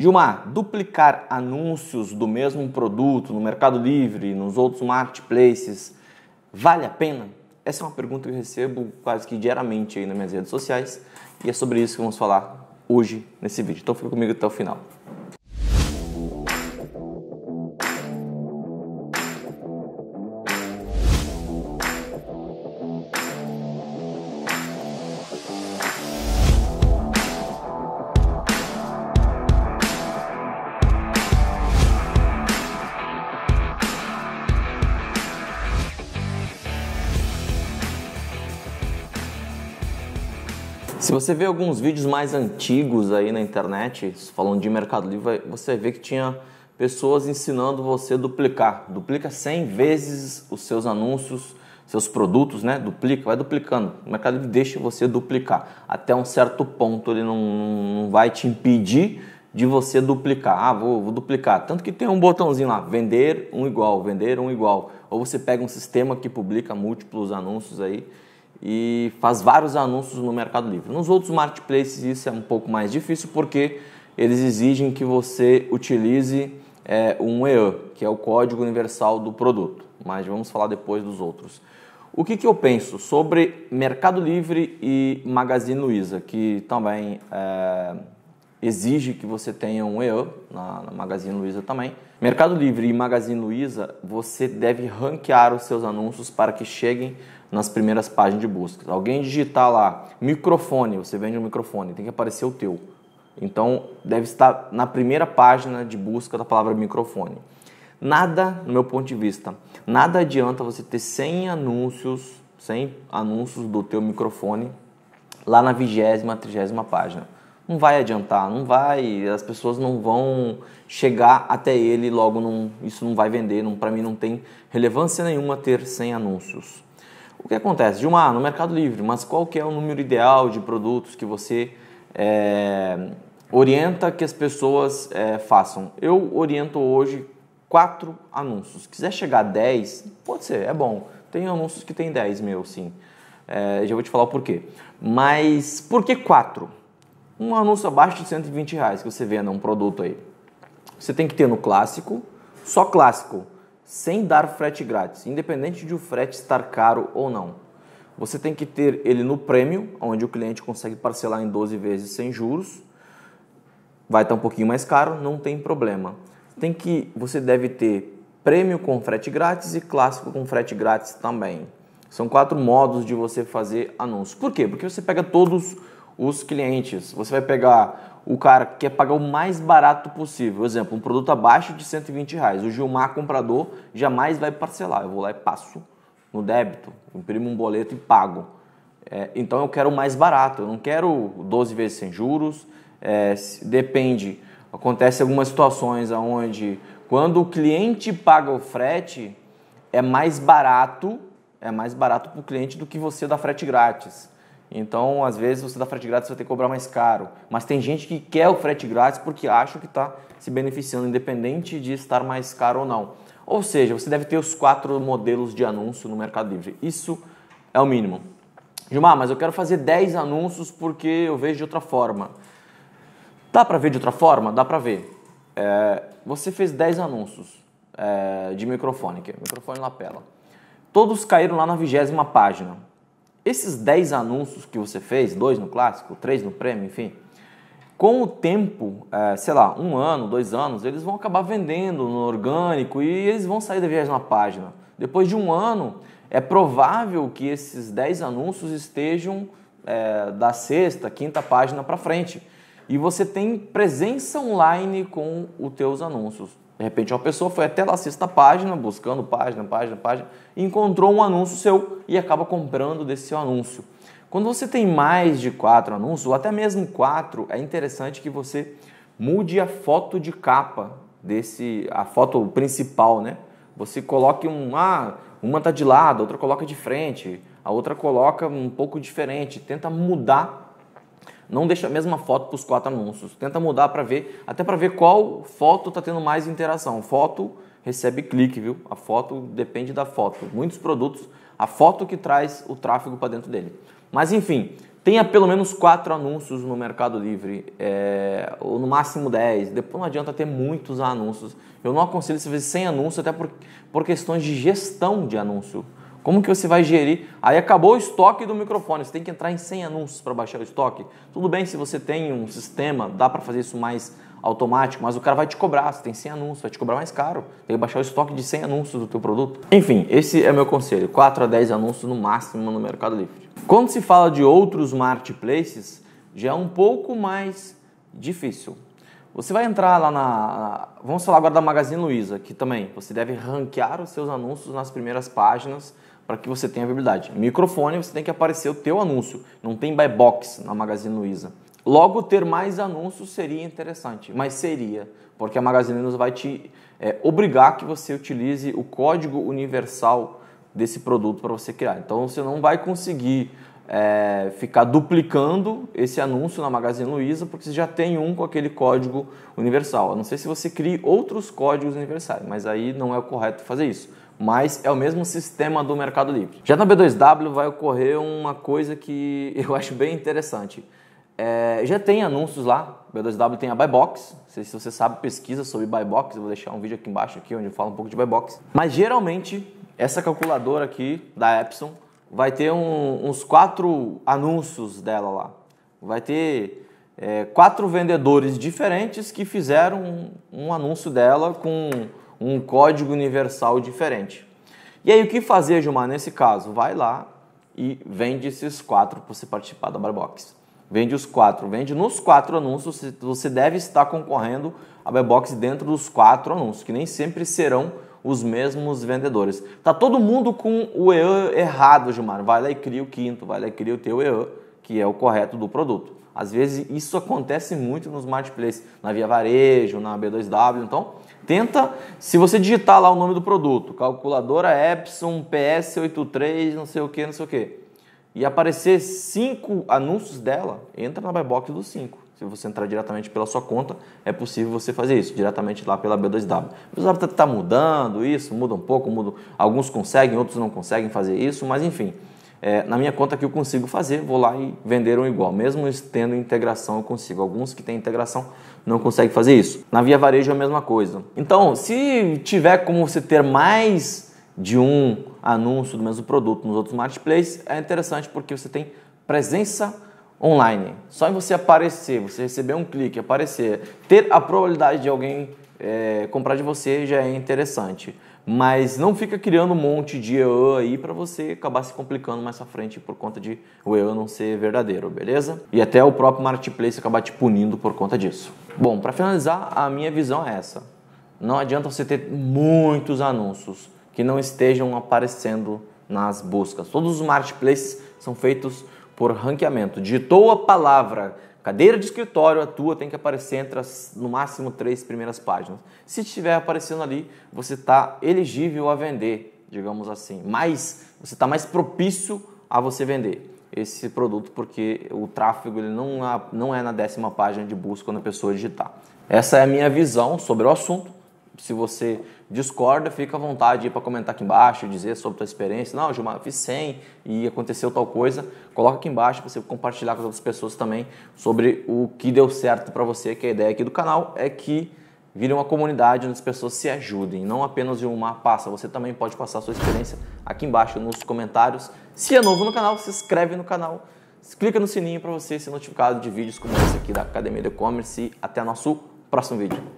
Gilmar, duplicar anúncios do mesmo produto no Mercado Livre, nos outros marketplaces, vale a pena? Essa é uma pergunta que eu recebo quase que diariamente aí nas minhas redes sociais e é sobre isso que vamos falar hoje nesse vídeo. Então fica comigo até o final. Se você vê alguns vídeos mais antigos aí na internet, falando de Mercado Livre, você vê que tinha pessoas ensinando você a duplicar. Duplica 100 vezes os seus anúncios, seus produtos, né? Duplica, vai duplicando. O Mercado Livre deixa você duplicar. Até um certo ponto ele não, não vai te impedir de você duplicar. Ah, vou, vou, duplicar. Tanto que tem um botãozinho lá, vender um igual, vender um igual. Ou você pega um sistema que publica múltiplos anúncios aí e faz vários anúncios no Mercado Livre. Nos outros marketplaces isso é um pouco mais difícil porque eles exigem que você utilize é, um EAN, que é o código universal do produto. Mas vamos falar depois dos outros. O que, que eu penso sobre Mercado Livre e Magazine Luiza, que também é, exige que você tenha um EAN na, na Magazine Luiza também. Mercado Livre e Magazine Luiza, você deve ranquear os seus anúncios para que cheguem nas primeiras páginas de busca. Alguém digitar lá microfone, você vende um microfone, tem que aparecer o teu. Então deve estar na primeira página de busca da palavra microfone. Nada, no meu ponto de vista, nada adianta você ter 100 anúncios, 100 anúncios do teu microfone lá na vigésima, trigésima página. Não vai adiantar, não vai, as pessoas não vão chegar até ele logo, não, isso não vai vender, para mim não tem relevância nenhuma ter 100 anúncios. O que acontece? Gilmar, no Mercado Livre, mas qual que é o número ideal de produtos que você é, orienta que as pessoas é, façam? Eu oriento hoje quatro anúncios. Se quiser chegar a 10, pode ser, é bom. Tem anúncios que tem 10 meu, sim. É, já vou te falar o porquê. Mas por que quatro? Um anúncio abaixo de 120 reais que você venda um produto aí. Você tem que ter no clássico, só clássico sem dar frete grátis, independente de o frete estar caro ou não. Você tem que ter ele no prêmio, onde o cliente consegue parcelar em 12 vezes sem juros. Vai estar um pouquinho mais caro, não tem problema. Tem que você deve ter prêmio com frete grátis e clássico com frete grátis também. São quatro modos de você fazer anúncio. Por quê? Porque você pega todos os clientes. Você vai pegar o cara que quer pagar o mais barato possível. Exemplo, um produto abaixo de 120 reais. O Gilmar, comprador, jamais vai parcelar. Eu vou lá e passo no débito, imprimo um boleto e pago. É, então eu quero o mais barato, eu não quero 12 vezes sem juros. É, depende. Acontece algumas situações onde quando o cliente paga o frete, é mais barato, é mais barato para o cliente do que você dar frete grátis. Então, às vezes, você dá frete grátis, você vai ter que cobrar mais caro. Mas tem gente que quer o frete grátis porque acha que está se beneficiando, independente de estar mais caro ou não. Ou seja, você deve ter os quatro modelos de anúncio no Mercado Livre. Isso é o mínimo. Gilmar, mas eu quero fazer 10 anúncios porque eu vejo de outra forma. Dá para ver de outra forma? Dá para ver. É, você fez 10 anúncios é, de microfone, é microfone lapela. Todos caíram lá na vigésima página esses 10 anúncios que você fez, dois no clássico, três no prêmio, enfim, com o tempo, é, sei lá, um ano, dois anos, eles vão acabar vendendo no orgânico e eles vão sair da viagem na página. Depois de um ano, é provável que esses 10 anúncios estejam é, da sexta, quinta página para frente. E você tem presença online com os teus anúncios. De repente, uma pessoa foi até lá sexta página, buscando página, página, página, encontrou um anúncio seu e acaba comprando desse seu anúncio. Quando você tem mais de quatro anúncios, ou até mesmo quatro, é interessante que você mude a foto de capa desse, a foto principal, né? Você coloque um, ah, uma tá de lado, a outra coloca de frente, a outra coloca um pouco diferente, tenta mudar não deixa a mesma foto para os quatro anúncios. Tenta mudar para ver, até para ver qual foto está tendo mais interação. Foto recebe clique, viu? A foto depende da foto. Muitos produtos, a foto que traz o tráfego para dentro dele. Mas enfim, tenha pelo menos quatro anúncios no Mercado Livre, é, ou no máximo 10. Depois não adianta ter muitos anúncios. Eu não aconselho você fazer 100 anúncios, até por, por questões de gestão de anúncio. Como que você vai gerir? Aí acabou o estoque do microfone, você tem que entrar em 100 anúncios para baixar o estoque. Tudo bem se você tem um sistema, dá para fazer isso mais automático, mas o cara vai te cobrar, você tem 100 anúncios, vai te cobrar mais caro. Tem que baixar o estoque de 100 anúncios do teu produto. Enfim, esse é meu conselho, 4 a 10 anúncios no máximo no Mercado Livre. Quando se fala de outros marketplaces, já é um pouco mais difícil. Você vai entrar lá na. Vamos falar agora da Magazine Luiza, que também você deve ranquear os seus anúncios nas primeiras páginas para que você tenha viabilidade. Microfone, você tem que aparecer o teu anúncio. Não tem buy box na Magazine Luiza. Logo, ter mais anúncios seria interessante, mas seria, porque a Magazine Luiza vai te é, obrigar que você utilize o código universal desse produto para você criar. Então, você não vai conseguir é, ficar duplicando esse anúncio na Magazine Luiza, porque você já tem um com aquele código universal. Eu não sei se você crie outros códigos universais, mas aí não é o correto fazer isso mas é o mesmo sistema do Mercado Livre. Já na B2W vai ocorrer uma coisa que eu acho bem interessante. É, já tem anúncios lá, B2W tem a Buybox, se você sabe, pesquisa sobre Buybox, eu vou deixar um vídeo aqui embaixo aqui onde eu falo um pouco de Buybox. Mas geralmente, essa calculadora aqui da Epson vai ter um, uns quatro anúncios dela lá. Vai ter é, quatro vendedores diferentes que fizeram um, um anúncio dela com um código universal diferente. E aí o que fazer, Gilmar, nesse caso? Vai lá e vende esses quatro para você participar da Barbox. Vende os quatro, vende nos quatro anúncios, você deve estar concorrendo a Barbox dentro dos quatro anúncios, que nem sempre serão os mesmos vendedores. Tá todo mundo com o EAN errado, Gilmar. Vai lá e cria o quinto, vai lá e cria o teu EAN, que é o correto do produto. Às vezes isso acontece muito nos marketplaces, na Via Varejo, na B2W. Então, tenta, se você digitar lá o nome do produto, calculadora Epson PS83, não sei o que, não sei o que, e aparecer cinco anúncios dela, entra na buy box dos cinco. Se você entrar diretamente pela sua conta, é possível você fazer isso, diretamente lá pela B2W. O B2W está mudando isso, muda um pouco, muda, alguns conseguem, outros não conseguem fazer isso, mas enfim é, na minha conta que eu consigo fazer, vou lá e venderam igual. Mesmo tendo integração, eu consigo. Alguns que têm integração não conseguem fazer isso. Na via varejo é a mesma coisa. Então, se tiver como você ter mais de um anúncio do mesmo produto nos outros marketplaces, é interessante porque você tem presença online. Só em você aparecer, você receber um clique, aparecer, ter a probabilidade de alguém é, comprar de você já é interessante mas não fica criando um monte de EAN aí para você acabar se complicando mais à frente por conta de o EAN não ser verdadeiro, beleza? E até o próprio marketplace acabar te punindo por conta disso. Bom, para finalizar, a minha visão é essa. Não adianta você ter muitos anúncios que não estejam aparecendo nas buscas. Todos os marketplaces são feitos por ranqueamento. Digitou a palavra Cadeira de escritório, a tua tem que aparecer entre as, no máximo três primeiras páginas. Se estiver aparecendo ali, você está elegível a vender, digamos assim. Mas você está mais propício a você vender esse produto porque o tráfego ele não, é, não é na décima página de busca quando a pessoa digitar. Essa é a minha visão sobre o assunto se você discorda, fica à vontade para comentar aqui embaixo, dizer sobre a sua experiência. Não, Gilmar, eu fiz 100 e aconteceu tal coisa. Coloca aqui embaixo para você compartilhar com as outras pessoas também sobre o que deu certo para você, que a ideia aqui do canal é que vire uma comunidade onde as pessoas se ajudem, não apenas Gilmar passa. Você também pode passar a sua experiência aqui embaixo nos comentários. Se é novo no canal, se inscreve no canal, clica no sininho para você ser notificado de vídeos como esse aqui da Academia do E-Commerce. Até nosso próximo vídeo.